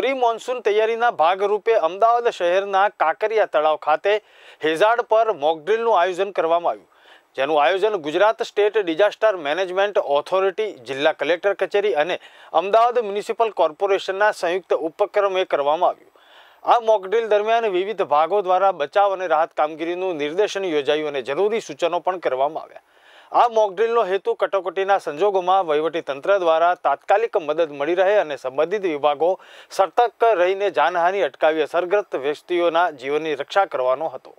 pre monsoon તૈયારીના ભાગરૂપે અમદાવાદ શહેરના કાંકરિયા તળાવ ખાતે હેઝાડ પર મોકડ્રીલનું આયોજન કરવામાં આવ્યું જેનું આયોજન Gujarat state disaster management authority જિલ્લા કલેક્ટર કચેરી અને અમદાવાદ મ્યુનિસિપલ કોર્પોરેશનના સંયુક્ત ઉપક્રમે કરવામાં આવ્યું આ મોકડ્રીલ દરમિયાન વિવિધ ભાગો દ્વારા બચાવ અને રાહત કામગીરીનું નિર્દેશન યોજાયું અને જરૂરી સૂચનો પણ કરવામાં આવ્યા આ મોકડ્રીલનો હેતુ કટોકટીના સંજોગોમાં વહીવટીતંત્ર દ્વારા તાત્કાલિક મદદ મળી રહે અને સંબંધિત વિભાગો સતર્ક રહીને જાનહાની અટકાવી અસરગ્રસ્ત વ્યક્તિઓના જીવનની રક્ષા કરવાનો હતો